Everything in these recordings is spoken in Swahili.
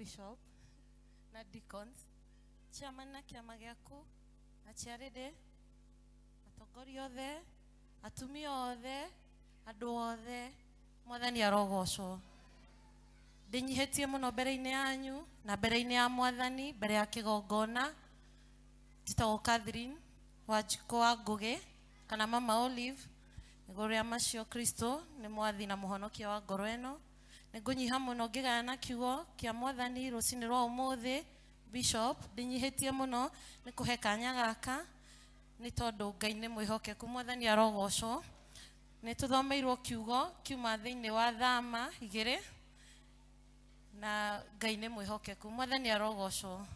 bishop na deacons chairman na kiama giaku na atongoria othe atumia othe andu othe mwathani arogocwo ndinyihitie muno mbere-ini yanyu na mbere-ini ya mwathani mbere ya kigongona njitagwo catherine wanjikũ wa ngũgĩ kana mama olive igũrũ rĩa macio kristo nĩ mwathi na mũhonokia wa ngoro ĩno nä ngå nyiha må no ngä gana na kiugo kä a mwathani rå cinä rwaå må thä ndä nyihä tie må no nä kå heka nyagaka nä tondå ngai nä mwä hokeku mwathani arogocwo nä tå thomeirwo kiugo kiuma thä iniä wa thama igä rä na ngai nä mwä hokeku mwathani arogocwo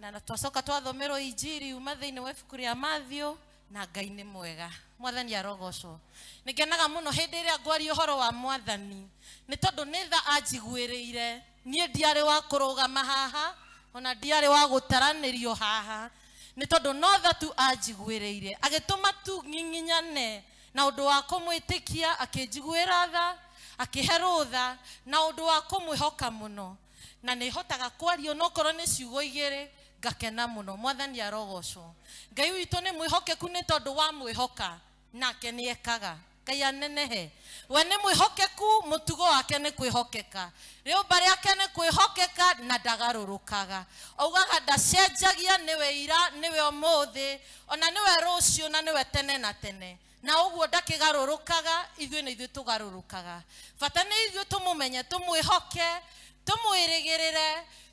na twacoka twathomerwo injiri uma thä iniä wa buku rä a mathiå na ngai nä mwega mwathani arogocwo nä ngenaga må no hä ndä ä rä a ngwaria å horo wa mwathani nä tondå nä tha anjiguä rä ire niä ndiarä wa kå rå gama haha ona ndiarä wa gå taranä rio haha nä tondå no tha tu anjiguä rä ire agä tå ma tu ng'ing'inyane na å ndå wa kå mwä tä kia akä njiguä ra tha akä he rå tha na å ndå wa kå mwä hoka må no na nä hotaga kwario nokorwo nä ciugo igä rä ngakena muno mwathani arogocwo ngai witå nä mwä hokeku nä tondå wa mwä hoka nake nä ekaga ngai anenehe we nä mwä hokeku må tugo wake nä kwä hokeka rĩũmba rĩake nĩ kwĩhokeka na ndagarũrũkaga augaga ndacenjagia we ira nĩwe ũmũthĩ ona nĩwe rũciũ na we tene na tene na ũguo ndakĩgarũrũkaga ithuĩ nĩ ithuĩ tũgarũrũkaga bata nĩ ithuĩ tũmũmenye tũmwĩhoke tũmwĩrĩgĩrĩre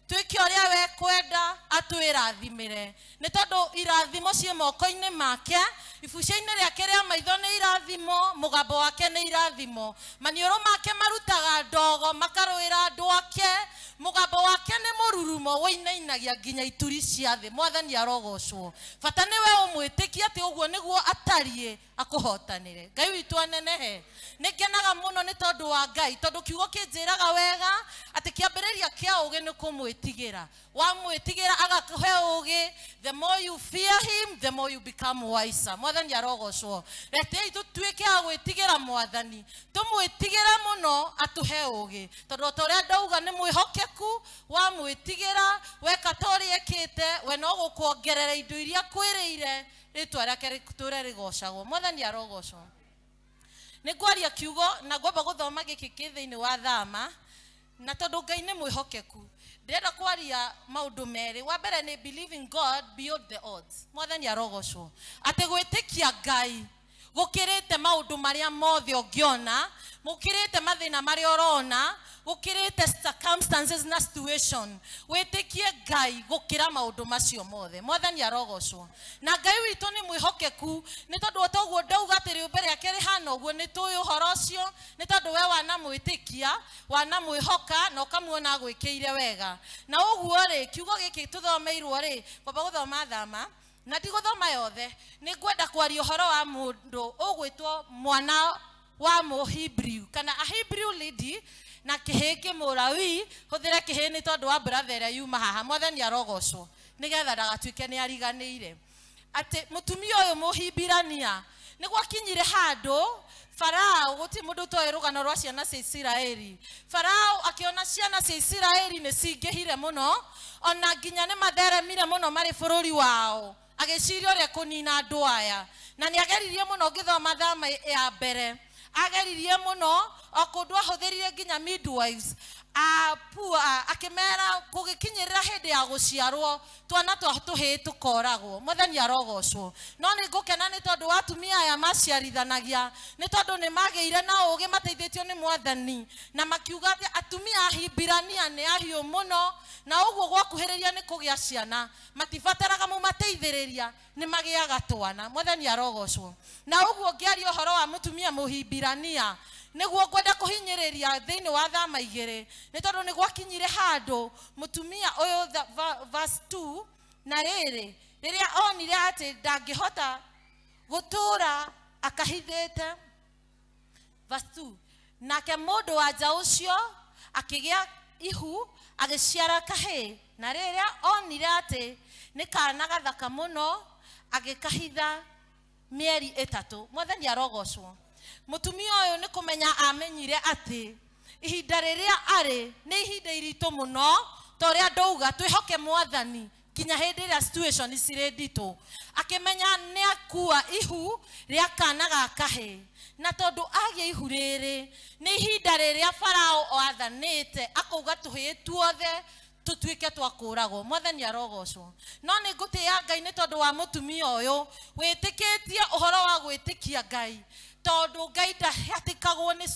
twike uria we kwenda atwirathimire ni tondu irathimo cie moko-ini make ibucia-ini riake ria maitho ni irathimo mugambo wake ni irathimo maniuru make marutaga ndogo makarwira andu ake mugambo wake ni mururumo winainagia nginya ituri cia thi mwathani arogocwo bata ni we umwitikie ati uguo niguo atarie akuhotanire ngai witu anenehe nä ngenaga må no nä tondå wa ngai tondå kiugo kä njä raga wega atä kä ambä rä ria kä a gä nä kå mwä wamwitigira wamwitigera agahe uge the more you fear him the more you become wiser mwathani arogocwo rekei tutuike a gwitigira mwathani tumwitigire muno atuhe uge tondu ta uria ndauga ni mwihokeku wamwitigira we katoria ekite we no gukuongerera indo iria kwirire ritwa riake riture rigocagwo mwathani arogocwo nä ngwaria kiugo na ngwamba gå thoma gä kä kä thä wa thama na tondå ngai nä mwä ndĩrenda kwaria maũndũ merĩ wa mbere nĩ believe god beyond the odds mwathani arogocwo atĩ gwĩtĩkia ngai gukirite maundu maria mothe ungiona mukirite mathina maria urona gukirite circumstances na situation witikie ngai gukira maundu macio mothe mwathani arogocwo na ngai witu ni mwihokeku ni tondu toguo ndauga ati riumbe riake rihana uguo ni tuwi uhoro ucio ni tondu we wana mwitikia wana mwihoka na ukamuona agwikiire wega na uguo ri kiugo giki tuthomeirwo ri kwamba guthoma thama na ndigũthoma yothe nĩ ngwenda kwaria ũhoro wa mũndũ ũgwĩtwo mwana wa mũhibiriu kana ahibiriu lady na kĩhĩ kĩmũrawi hũthĩre kĩhĩ nĩ tondũ wa mbratha ĩrĩa yuma haha mwathani arogocwo nĩgetha ndagatuĩke nĩ ariganĩire atĩ mũtumia ũyũ mũhibirania nĩ gwakinyire handũ farao gũti mũndũ toĩ rũgano rwa ciana cia isiraeli farao akĩona ciana cia isiraeli nĩ cingĩhire mũno ona nginya nĩ matheremire mũno marĩ bũrũri wao a kå nina andå aya na nä ageririe ngä thoma thama ya mbere ageririe mũno o thä rire nginya midwives akimera gugikinyirira hindi ya guciarwo twana twa tuhi tukoragwo mutheni arogocwo no ni ngukena ni tondu watumia atumia aya maciarithanagia ni tondu ni magiire na ugi mateithitio ni mwathani na makiuga atumia ahibirania ni ahiu muno na uguo gwakuhiriria ni kugia ciana matibataraga mumateithiriria ni magiaga twana mutheni arogocwo na uguo ngiaria uhoro wa mutumia muhibirania niguo ngwenda kuhinyiriria thini wa thama igere ni tondu ni gwakinyire handu mutumia uyu verse 2 na riri riria onire ati dangihota gutura akahithite verse 2 nake mundu wanja ucio akigia ihu agiciara kahii na riria onire ati ni kana gathaka muno agikahitha mieri itatu mwathani arogocwo mutumia uyu ni kumenya amenyire ati ihinda riria ari ni ihinda iritu muno toria ndauga twihoke mwathani kinya hindi ria situation ciri nditu akimenya ni akua ihu ria kana gakahi na tondu agia ihu riri ni ihinda riria farao oathanite akauga tuhii tuothe tutuike twakuragwo mwathani arogocwo no nä ngå ngai nä tondå wa må tumia å yå wä tä kä tie å horo wa gwä tä kia ngai tondå ngai ndahatä kagwo nä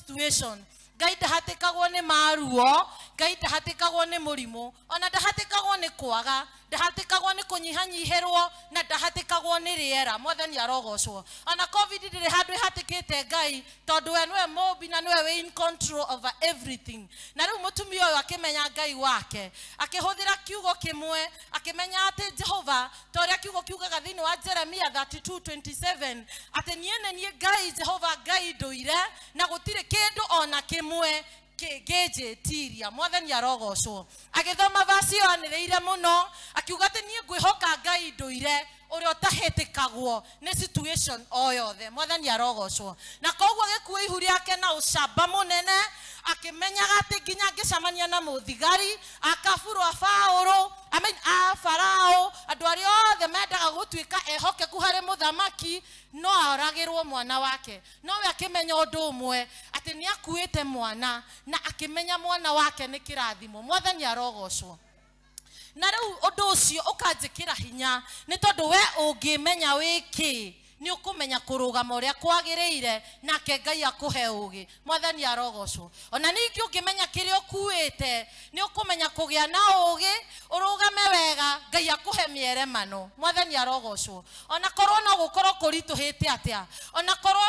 ngai ndahatä kagwo nä maruo ngai ndahatä kagwo nä må rimå ona ndahatä kagwo nä kwaga ndahatikagwo nä kå nyihanyiherwo na ndahatikagwo nä rä era mwathani arogocwo ona covid ndä rä handå ä hatikä te ngai tondå we nä mobi na nä we in control over everything na rä u må tumia å yå akä menya ngai wake akä hå thä ra kiugo kä mwe akä menya atä jehova ta å rä a kiugo kiugaga thä wa jeremia 3227 atä niä nä ngai jehova ngai ndå ire na gå tirä kä ndå ona kä mwe tiria mwathe ni arogocwo agithoma vasi yo anĩrĩire muno akiuga atĩ ngwihoka ngwĩhoka ngai ire uria utahitikagwo ni situation o yothe mwathani arogocwo na koguo gikuo ihu ake na ucamba munene akimenyaga ati nginya camania na muthigari akaburu a baũrũ amen a faraũ a othe mendaga ka ehokeku må thamaki no rwo mwana wake nowe å mwe atä nä akuä te mwana na menya mwana wake kä kĩrathimo mwathani arogocwo na rä u å ndå å cio å kanjä kä ra hinya nä tondå we å ngä menya wä kä nä å kå menya kå rå gama å rä a kwagä rä ire nake ngai akå he å gä mwathani arogocwo ona ningä å ngä menya kä rä a å kuä te nä å kå menya kå gä a na å gä å rå game wega ngai akå he mä eremano mwathani arogocwo ona korwo no gå korwo kå ritå hä te atä a ona korwo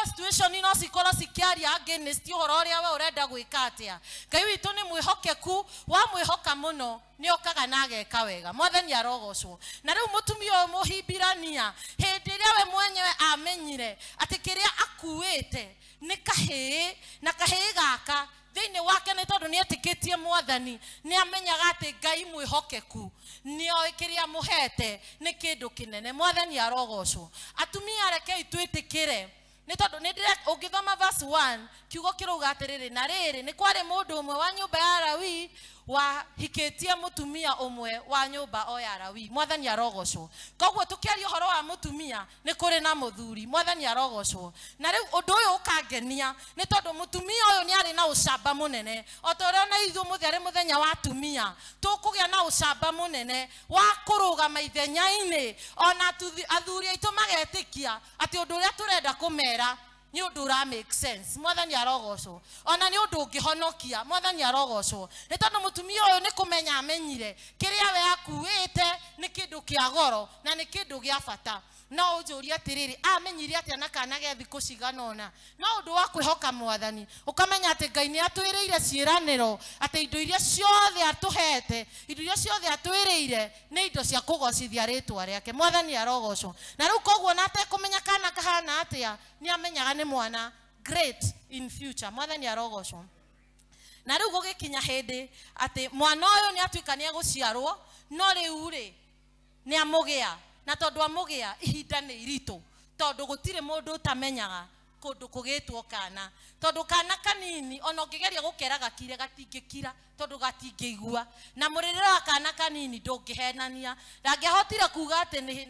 no cikorwo cikäaria angä nä citi å horo å rä a we å renda gwä ka atä a ngai witå nä mwä hokeku wa mwä hoka må no nä okaga na ageka wega mwathani arogocwo na rä u må tumia å må himbirania hä we mwenyewe amenyire atä kä rä a akuä te nä kahä na kahä gaka thä wake nä tondå nä etä kä tie mwathani nä amenyaga atä ngai mwä hokeku nä oä kä rä a må hete nä kä ndå kä nene mwathani arogocwo atumia rekei twä tä kä re nä tondå nä å ngä kiugo kä rauga atä rä rä na rä rä nä kwarä må ndå å mwe wa nyå mba ya rawi wa hikitie mutumia umwe wa nyumba o ya mwathani arogocwo koguo tukiaria horo wa mutumia ni kuri na muthuri mwathani arogocwo na riu undu uyu ukangenia ni tondu mutumia uyu ni ari na ucamba munene o na ithu muthi muthenya wa tumia tukugia na ucamba munene wa kuruga maithenya ini ona athuri aitu magetikia ati undu uria turenda kumera ni undu ra make sense mwathani arogocwo ona ni undu ngihonokia mwathani arogocwo ni tondu mutumia uyu ni kumenya amenyire kiria we akuwite ni kindu kia goro na ni kindu gia bata no ujuria atiriri amenyiri ati na kana ge thiku cigana ona no undu wa kwihoka mwathani ukamenya ati ngai ni atwirire ciiraniro ati indo iria ciothe atuhete indo iria ciothe atwirire ni indo cia kugocithia ritwa riake mwathani arogocwo na riu koguo na ate kumenya kana kahana atia ni amenyaga ni mwana great in future mwathani arogocwo na riu gugikinya hindi ati mwana uyu ni atuika ni eguciarwo no riu ri ni amugia na tondå amå gä a ihinda nä iritå tondå gå tirä må ndå å tamenyaga kundu kugitwo kana tondu kana kanini ona ngigeria gukera gakire gatingikira tondu gatingiigua na murire wa kana kanini ndungihenania ndangiahotire kuga ati ni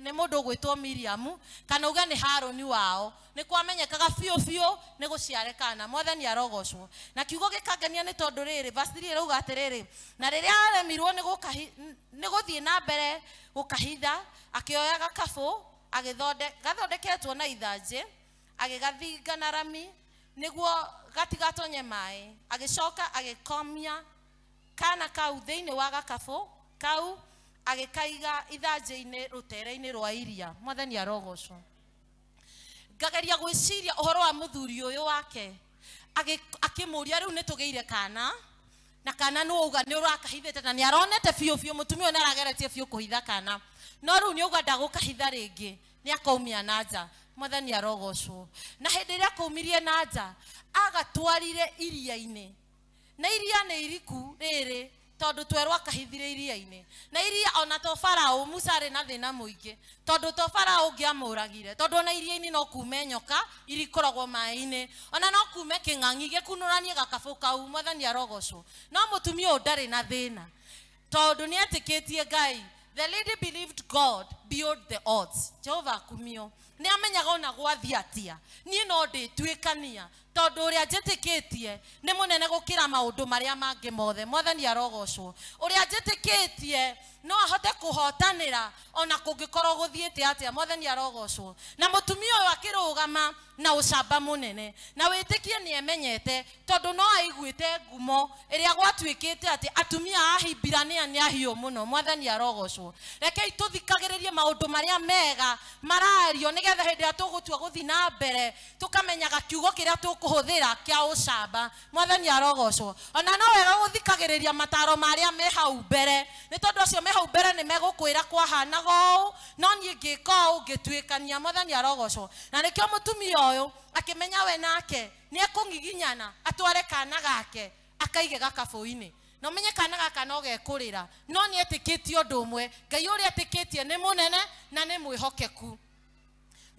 ni, mundu ugwitwo miriamu kana uge ni haroni wao ni kwamenyekaga biũ biũ ni gũciarekana mothe nĩ arogocwo na kiugo gikangania ni tondu riri vasiri rauga riri na rĩrĩa aremirwo ni gũthiĩ na mbere gukahitha akioyaga gakabũ agĩthonde gathondeketwo na ithanjĩ agĩgathinga rami niguo gatigatonye maĩ agĩcoka agĩkomia kana kau thĩinĩ wa gakabũ kau agĩkaiga ithanjĩ-inĩ rũtere-inĩ rwa iria mwathani arogocwo ngageria gwĩciria ũhoro wa muthuri ũyũ wake akimuria riu nĩ tũgĩire kana na kana nĩ wauga nĩ ũrakahithĩte na ni aronete fio fio mutumi ona nĩ arageretie biũ kana no riu ni uga gũkahitha ringi ni akaumia na nja mwathani arogocwo na hindi ria kumirie na nja agatwarire iria-ini na iria ni iriku riri tondå twerwo akahithire iria-inä na iria ona to faraå musa arä na thä na må ingä tondå to faraå ngä amå ragire tondå ona iria-inä no kume nyoka irikoragwo maä-inä ona no kume kä ng'ang'i gä kunå ranie gakabå kau mwathani arogocwo no må tumia å ndarä na thä na ni nä etä kä tie ngai the lady believed god beyond the odds jehova akumio nä amenyaga ona gwathi atia niä no ndä tuä kania tondå å rä a njä tä kä tie nä må nene gå kä ra maå ndå marä a mangä mothe mwathani arogocwo å rä a njä tä kä tie no ahote kuhotanira ona kungikorwo guthiite atia motheni arogocwo na mutumia uyu akirugama na ucamba munene na witikie ni emenyete tondu no aiguite ngumo iria gwatuikite ati atumia a hibirania ni ahio muno motheni arogocwo rekei tuthikagiririe maundu maria mega marario nigetha hindi iria tugutua guthii na mbere tukamenyaga kiugo kiria tukuhuthira kia ucamba motheni arogocwo ona no wega guthikagiriria mataro maria me hau mbere ni tondu acio hau mbere nä megåkwä ra kwahanaga å no niä ngä ka å ngä tuä kania mothani arogocwo na nä kä o må tumia å yå akä menya we nake nä ekå ngiginyana atware kana gake akaige gakabå-inä na å menye kana gaka no gekå rä ra no nä etä kä tie å ndå å mwe ngai å rä a etä kä tie nä må nene na nä mwä hokeku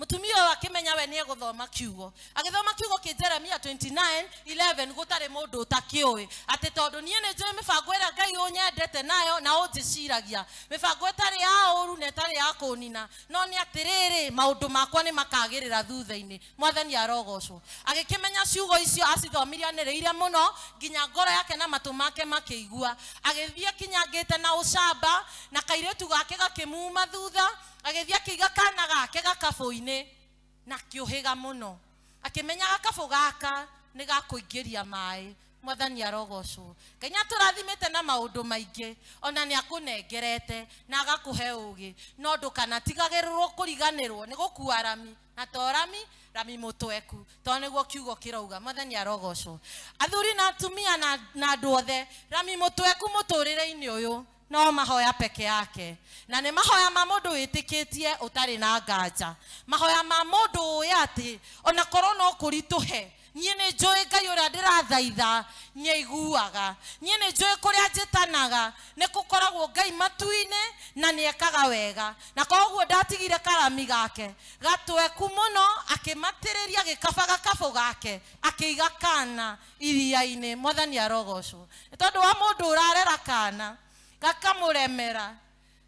mutumia ũyũ akĩmenya we nĩ egũthoma kiugo agithoma kiugo ki jeremia 29:11 gũtarĩ mũndũ ũtakĩũĩ atĩ tondũ niĩ nĩ njũĩ mĩbango ĩrĩa ngai unyendete nayo na ũnjĩciragia mĩbango ĩtarĩ ya uru ne tari ya kũnina no ni atiriri maũndũ makwa ni makagirira thutha-inĩ mwathani arogocwo agikimenya ciugo icio acithomire anĩrĩire muno nginya ngoro yake na matũ make makĩigua agĩthiĩ kinyangĩte na ũcamba na kairetu gake gakimuma thutha agithia kiga kana gake gakabu-inä na kä å hä ga må no akä menya gakabå gaka nä gakå ingä ria maä mwathani arogocwo ngai nä atå na maå ndå ona ni akå nengerete na agakå he å gä no ndå kanatigagä rå rwo kå riganä rwo nä rami na to rami rami må tweku to nä guo kiugo kä rauga mwathani arogocwo athuri na atumia na andå othe rami må tweku må tå rä no mahoya peke yake na nä mahoya ma må ndå wä tä kä tie å tarä na nganja mahoya ma må ndå å atä ona korwo no kå ritå he niä nä njå ä ngai å rä a ndä rathaitha niä nä njå ä kå rä a njä tanaga nä kå koragwo ngai matu-inä na nä ekaga wega na koguo ndatigire karami gake gatweku må no akä matä rä ria gä kaba gakabå gake akä iga kana iria-inä mwathani arogocwo nä tondå wa må ndå å rarera kana gakamulemera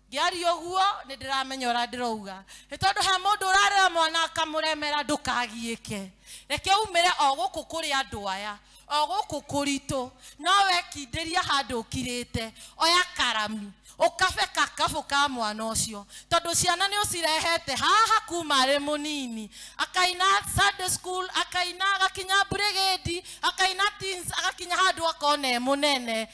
ngiaria ũguo nĩ ndĩramenya ũrĩa ndĩrauga nĩ tondũ he mũndũ ũrarera mwana akamũremera ndũkagiĩke reke umĩre o gũkũ kũrĩ andũ aya o gũkũ kũritũ no wekindĩria handũ ũkirĩte oya karami ukabe kakabu ka mwana ucio tondu ciana ni ucirehete haha kuma ari munini akaina Sunday school akaina agakinya brigade akaina teens agakinya handu akone munene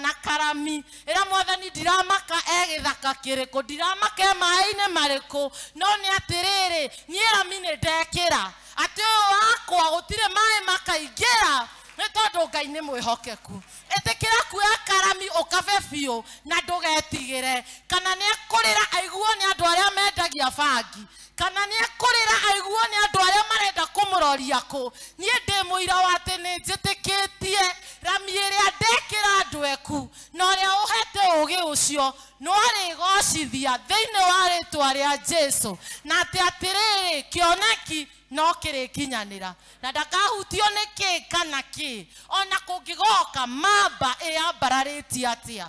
na karami ira mwathani ndiramaka egithaka kiriku ndiramaka emaini mariku no ni atiriri nierami ni ndekira ati uyu wakwa gutire mai makaingira nä tondå ngai nä mwä hokeku ä tä kä kuoya karami å biå na ndå getigä kana nä ekå aiguo nä andå arä a mendagia bangi kana nä ekå aiguo nä andå arä a marenda kå må roria kå niä ndä må wa atä nä njä tä kä tie rami ĩrĩa ndekĩra andũ eku na ũrĩa ũhete ũũgĩ ũcio no arĩgocithia thĩinĩ wa rĩtwa rĩa jesu na atĩ atĩrĩrĩ kĩoneki no kĩrĩkinyanĩra na ndakahutio nĩ kĩ kana kĩ ona kũngĩgoka mamba ĩyambararĩtie atĩa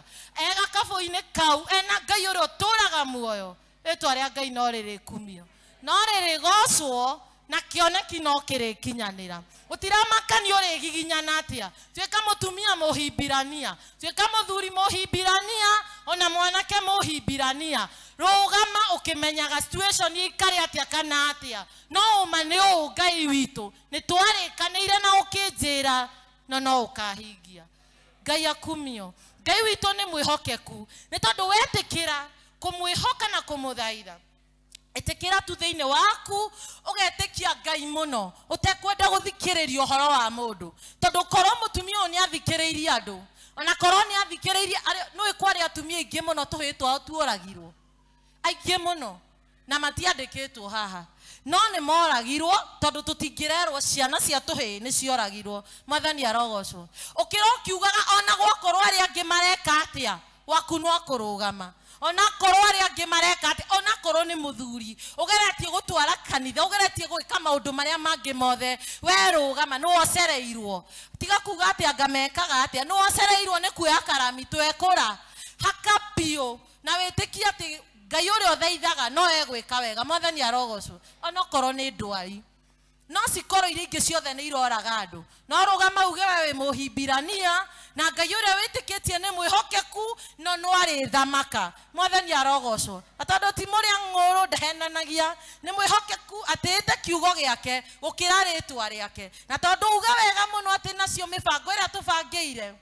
ega kabũ-inĩ kau ena ngai ũrĩa ũtũraga muoyo rĩtwa rĩa ngai no rĩrĩkumio no rĩrĩgocwo na kioneki no kiri kinyanira utiramaka ni uri giginyana atia twika mutumia muhimbirania twika muthuri muhimbirania ona mwanake muhimbirania rugama ukimenyaga situation ikari atia kana atia no uma ni uu ngai witu ni twarikanire na ukinjira no no ukahingia ngai akumio ngai witu ni mwihokeku ni tondu wetikira kumwihoka na kumuthaitha ĩtĩkĩra tu thĩinĩ waku ũgetĩkia ngai mũno ũtekwenda gũthikĩrĩria ũhoro wa mũndũ tondũ korwo mũtumia ũyũ nĩ athikĩrĩirie andũ ona korwo nĩ athikĩrĩirie nũĩ kwarĩ atumia aingĩ mũno tũhĩ twao tuoragirwo aingĩ mũno na matiandĩkĩtwo haha no nĩ moragirwo tondũ tũtingĩrerwo ciana cia tũhĩ nĩ cioragirwo mwathani arogocwo ũkĩra kiugaga ona gwakorwo aria angĩ mareka atĩa waku no kũrũgama ona korwo arä angä mareka atä onakorwo nä må thuri å geretie gå twara kanitha å geretie gwä ka maå ndå marä a mangä mothe we rå gama nä wocereirwo tiga kuga atä anga mekaga atä a nä wocereirwo nä kuoya karami twekå ra haka na wä tä kia atä ngai å rä a å theithaga no egwä ka wega mwathani arogocwo onakorwo nä ndwari no cikorwo iria ingä ciothe nä iroraga andå no ga mauge we mũhimbirania na ngai tie nä mwä hokeku no nwarĩ thamaka mwathani arogocwo na tondũ ti mũrĩa ng'ũrũ ndahenanagia atä ä te kiugo gĩake twa rä ake na tondå uga wega no atä nacio tå bangä ire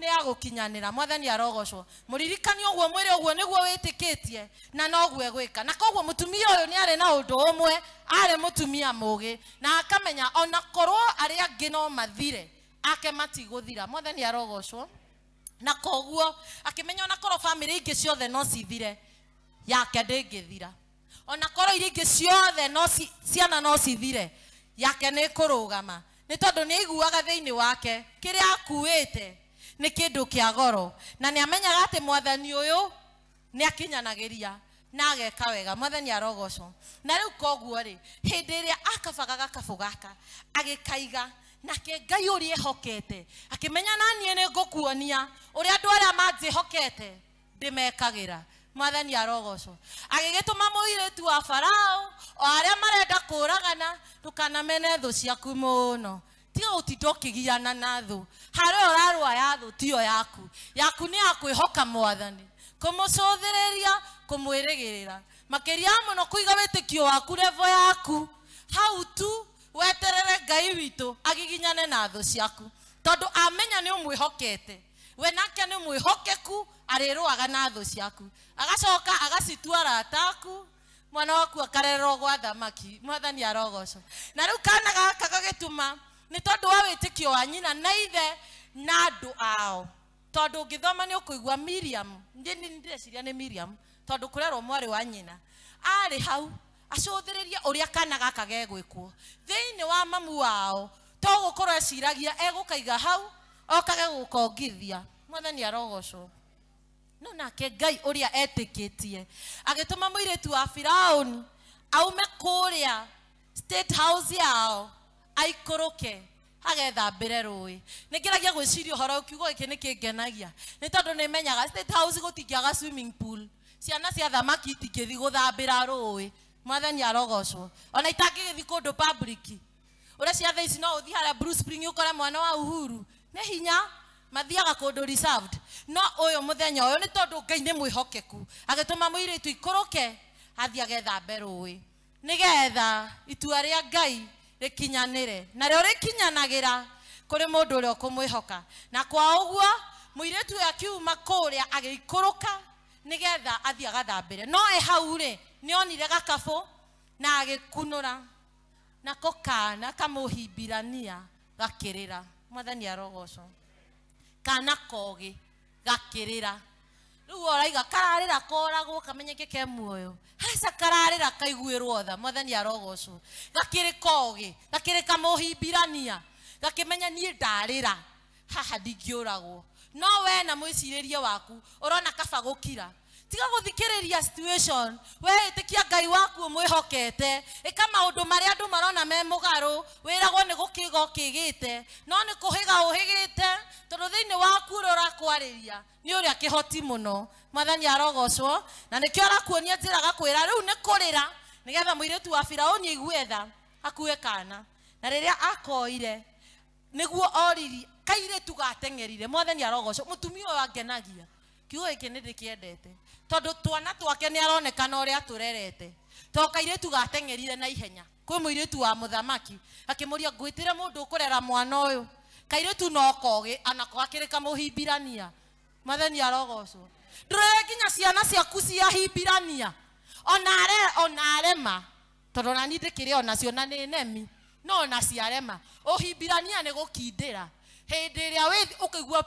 nä agå ra mwathani arogocwo må ririkani å guo mwä rä å guo nä guo wä tä kä tie na noguo egwä ka na koguo må tumia å yå nä arä na å ndå å mwe arä må tumia må gä na akamenya ona korwo arä angä no mathire ake matigå thira mwathani arogocwo na koguo akimenya ona korwo bamĩrĩ ingĩ ciothe no cithire yake ndĩngĩthira ona korwo iria ingĩ ciothe no ciana no cithire yake nĩ kũrũgama nĩ tondũ nĩ aiguaga thĩinĩ wake kĩrĩa akuĩte nä kä ndå kä a goro na nä amenyaga atä mwathani å yå nä akinyanagä ria na ageka wega mwathani arogoco na rä u koguo rä hä ä akabaga gakabå gaka agä kaiga nake ngai å rä ehokete akä menya naniä nä ngå kuonia å rä a andå arä a manjä hokete ndä mekagä ra mwathani arogoco agä gä tå ma må irä tu wa farao o arä a marenda kå ragana ndå kanamene thå ciaku må no tiga gutinda ukigiana na thu harä å rarwa ya thå tio yaku yaku nä ya kwä hoka mwathani kå må cå thä rä ria kå mwä rä gä rä ra makä ria må no kå iga wä waku revo yaku hau tu weterere ngai witå agiginyane na thå ciaku tondå amenya nä å mwä hokete we nake nä mwä hokeku arä aga na thå ciaku agacoka agacitua rataku mwana waku akarererwo gwa thamaki mwathani arogoco na rä u kana gaka tuma nä tondå wa wä tä kio wa nyina na ithe na andå ao tondå ngä thoma nä å kå igua miriam ndäreciria nä miriam tondå kå rerwo mwarä wa nyina arä hau acåthä å rä a kana gaka kwo thä inä wa mamu wao to korwo eciragia egå kaiga hau okage gå kongithia mwathani arogocwo no nake ngai å rä a etä kä tie agä tå ma må irä tu wa firaåni aume kå rä a yao aikũrũke agethambĩre rũĩ nĩ ngeragia gwĩciria ũhoro kiugo gĩkĩ nĩ kĩngenagia nĩ tondũ menyaga state house gũtingĩaga swimming pool ciana cia thamaki itingĩthi gũthambĩra rũĩ mwathani arogocwo ona itangĩgĩthi kũndũ public ũrĩa cia thaa no ũthiĩ harĩa Blue Spring ũkore mwana wa Uhuru nĩ hinya mathiaga kũndũ reserved no ũyũ mũthenya ũyũ nĩ tondũ Ngai nĩ mwĩhokeku agĩtũma mũirĩtu ikũrũke athiĩ agethambe rũĩ nĩgetha itua rĩa Ngai rikinyanire na rio rikinyanagira kuri mundu uria ukumwihoka na kwa uguo muiritu uyu akiuma kuria agiikuruka nigetha athi agathambire no e hau ri nionire gakabu na agikunura nako kana kamuhibirania gakirira mwathani arogoco kana kogi gakirira u oraiga kararira koragwo kamenyeke ke muoyo hasa kararira kaiguirwo tha mwathani arogocwo gakiri kogi gakä menya niä ndarä ra haha ragwo no wee na mwĩcirĩrie waku ũrona kaba gũkira tiga guthikiriria situation we itikia ngai waku mwihokete ika maundu maria andu marona me mugaru wiragwo ni gukiga ukigite no ni kuhiga uhigite tondu thiini waku uria urakwariria ni uria kihoti muno mwathani arogocwo na nikio arakuonia njira gakwira riu ni kurira nigetha muiritu wa firauni aigue tha akue kana na riria akoire niguo oriri kairitu gatengerire mwathani arogocwo mutumia uyu angenagia kiugo giki ni ndikiendete tondu twana twake nä aronekana å rä a tå rerete to tu gatengerire na ihenya kwä tu wa mũthamaki akä må ria ngwä tä re må ndå å kå rera mwana å yå kairĩtu no anako akä rä ka må himbirania matheni arogocwo ndå nginya ciana ciaku cia himbirania ona arema tondå nani ndä kä rä onacio na nä nemi no ona ciarema å himbirania nä gå kindä ra hä ndä ä rä a å kä igua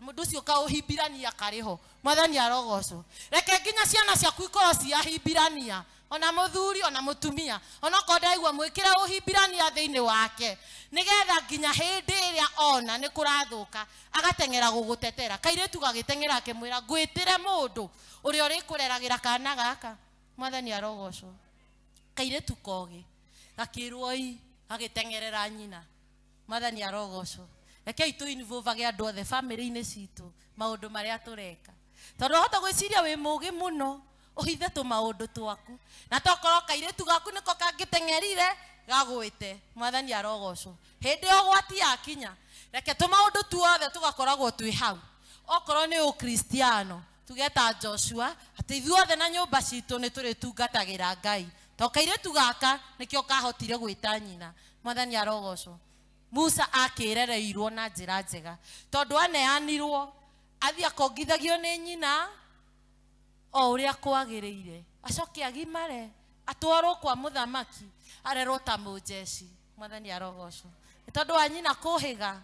mudu mundu ucio kauhimbirania kariho mwathani arogocwo reke nginya ciana ciaku ikorwo ciahimbirania ona muthuri ona mutumia ona okorwo ndaigua mwikira uhimbirania thiini wake nigetha nginya hindi iria ona ni kurathuka agatengera gugutetera kairetu gagitengera akimwira ngwitire mundu uria kureragira kana gaka mwathani arogocwo kairetu kogi gakirwo i gagitengerera nyina mwathani arogocwo rekei twinvovageandå othe bamä-inä citå maå ndå marä a tå reka tondå hota gwä ciria wä må gä må no å hithe tå maå ndå twaku na tokorwo kairä tu gaku nä ko kangä tengerire gagwä te mwathani arogocwo hä ndä ogwati yakinya reke tå maå ndå tuothe tå gakoragwo twä hau okorwo nä ukristiano tugeta joshua atä ithuothe na nyå mba citå nä tå rä tungatagä ra ngai to kairä tu gaka nä kä o kahotire gwä ta nyina mwathani arogocwo musa akärereirwo na njä ra njega tondå aneanirwo athi akongithagio nä nyina o å rä a kwagä rä ire acoke agimare atwarwo kwa må thamaki arerwo ta må njeci mwathani arogocwo nä tondå wa nyina kå hä ga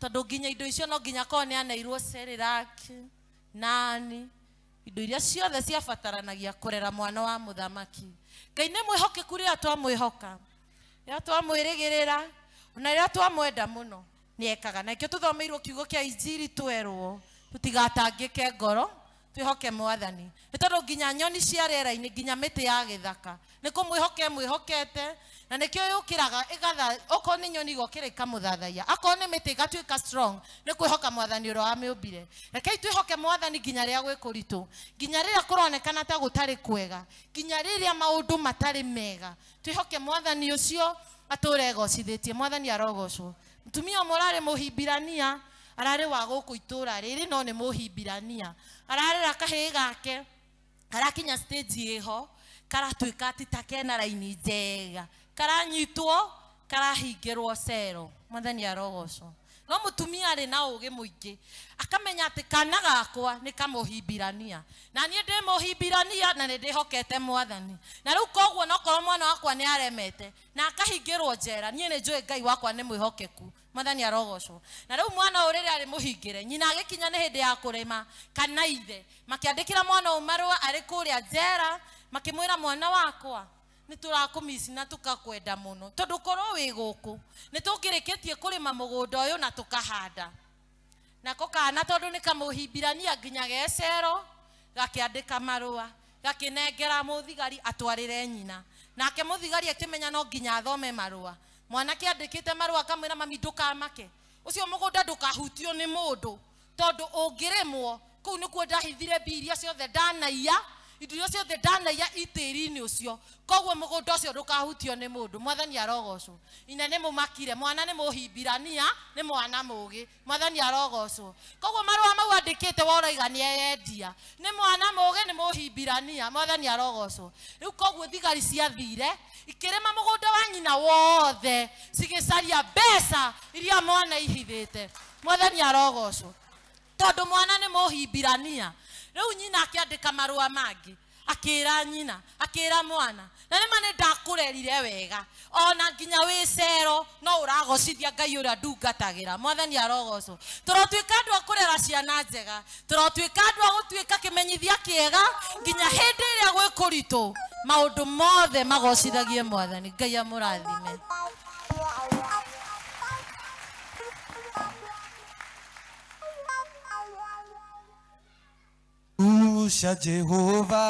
tondå nginya indo icio no nginya korwo nä aneirwo ceriraki nani indo iria ciothe ciabataranagia kũrera mwana wa muthamaki mũthamaki ngai nĩ mwĩhokeku rĩrĩa twamwĩhoka rĩrĩa twamwĩrĩgĩrĩra na rä rä a twamwenda må no nä ekaga na kä o tå thomeirwo kiugo kä a injiri twerwo tå tigatangä ke ngoro twihoke mwathani nä tondå nginya nyoni cia rera nginya mä tä ya gä thaka nä kå mwä hoke mwä hokete na nä kä å yå kä raga gatha okorwo nä nyoni igokä rä ikamå akorwo nä mä tä igatuä ka nä kwä hoka mwathani å rä a wamä å mbire rekei twä hoke mwathani nginya rä a nginya rä rä a kå ronekana ta gå kwega nginya rä rä a maå ndå matarä mega twä hoke mwathani å cio atå re tie mwathani arogocwo mũtumia må rarä må himbirania ararä wa gå kå itå ra rä rä no nä må himbirania ararera kahä gake karakinya stage ho karatuika ati ta kena raini njega karanyitwo karahingirwo cero mwathani arogocwo no mutumia arä na å gä må ingä akamenya atä kana gakwa nä kamåhimbirania na niä ndä måhimbirania na nä ndä hokete mwathani na rä u koguo nokorwo mwana wakwa nä aremete na akahingä rwo njera niä nä njå ngai wakwa nä mwä hokeku mathani arogocwo na riu mwana urire ari muhingire nyina agikinya ni hindi ya kurima kana ithe makiandikira mwana u marua ari kuria njera makimwira mwana wakwa nä tå rakå na tå kakwenda må no tondå korwo wä gå kå nä tå ngä rä kä tie kå rä ma må gå nda å yå na tå kahanda nako kana tondå nä kamå himbirania nginya gecero gakä andä ka marå a gakä nengera må thigari atwarä re nyina nake må thigari akä menya no nginya athome marå a mwanake andikite marwa kamwira mami ndukamake ucio mugunda ndukahutio ni mundu tondu ungirimwo kuu nikuo ndahithire mbia ciothe ndanaiya indo icio ciothe ndanaia itĩri-inĩ ũcio koguo mũgũnda ũcio ndũkahutio nĩ mũndũ mwathani arogocwo ina må makire mwana nĩ mũhimbirania nĩ mwana mũũgĩ mwathani arogocwo koguo marũa mau andĩkĩte woraiga nĩ eyendia nĩ mwana mũũgĩ nĩ mũhimbirania mwathani arogocwo rĩu koguo thigari ciathire gå nda wa nyina wothe cigĩcaria mbeca iria mwana ihithĩte mwathani arogocwo tondå mwana må hibirania riu nyina akiandika marua mangi akira nyina akira mwana na nä ma nä ndakurerire wega ona nginya wä cero no å ragocithia ngai å rä a ndungatagä ra mwathani arogoco tå rotuä ka andå a kå rera ciana njega tå rotuä ka andå a gå tuä ka kä menyithia kä nginya hä ndä ä rä a gwä kå ritå maå ndå mothe magocithagie mwathani ngai amå rathime Ooh, Jehovah.